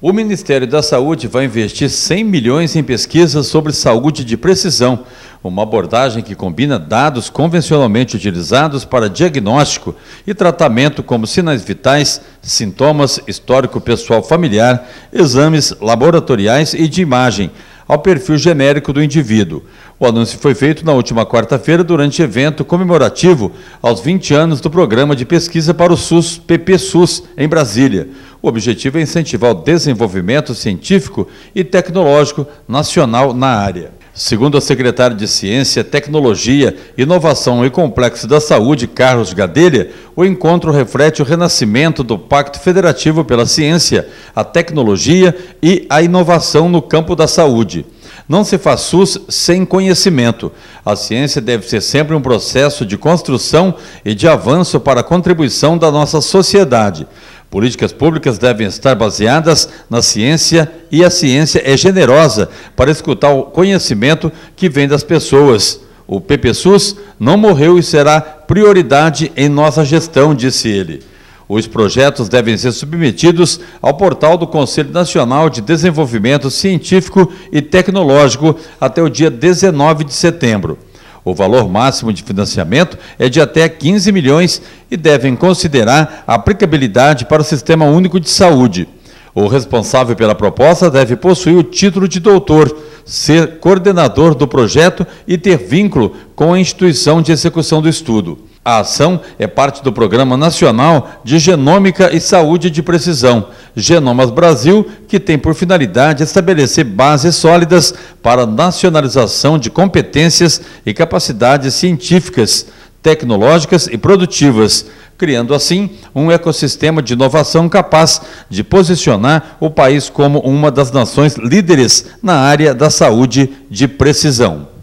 O Ministério da Saúde vai investir 100 milhões em pesquisas sobre saúde de precisão, uma abordagem que combina dados convencionalmente utilizados para diagnóstico e tratamento, como sinais vitais, sintomas, histórico pessoal familiar, exames laboratoriais e de imagem, ao perfil genérico do indivíduo. O anúncio foi feito na última quarta-feira durante evento comemorativo aos 20 anos do Programa de Pesquisa para o SUS, PPSUS, em Brasília. O objetivo é incentivar o desenvolvimento científico e tecnológico nacional na área. Segundo a secretária de Ciência, Tecnologia, Inovação e Complexo da Saúde, Carlos Gadelha, o encontro reflete o renascimento do Pacto Federativo pela Ciência, a Tecnologia e a Inovação no campo da saúde. Não se faz SUS sem conhecimento. A ciência deve ser sempre um processo de construção e de avanço para a contribuição da nossa sociedade. Políticas públicas devem estar baseadas na ciência e a ciência é generosa para escutar o conhecimento que vem das pessoas. O PPSUS não morreu e será prioridade em nossa gestão, disse ele. Os projetos devem ser submetidos ao portal do Conselho Nacional de Desenvolvimento Científico e Tecnológico até o dia 19 de setembro. O valor máximo de financiamento é de até 15 milhões e devem considerar a aplicabilidade para o Sistema Único de Saúde. O responsável pela proposta deve possuir o título de doutor, ser coordenador do projeto e ter vínculo com a instituição de execução do estudo. A ação é parte do Programa Nacional de Genômica e Saúde de Precisão, Genomas Brasil, que tem por finalidade estabelecer bases sólidas para a nacionalização de competências e capacidades científicas tecnológicas e produtivas, criando assim um ecossistema de inovação capaz de posicionar o país como uma das nações líderes na área da saúde de precisão.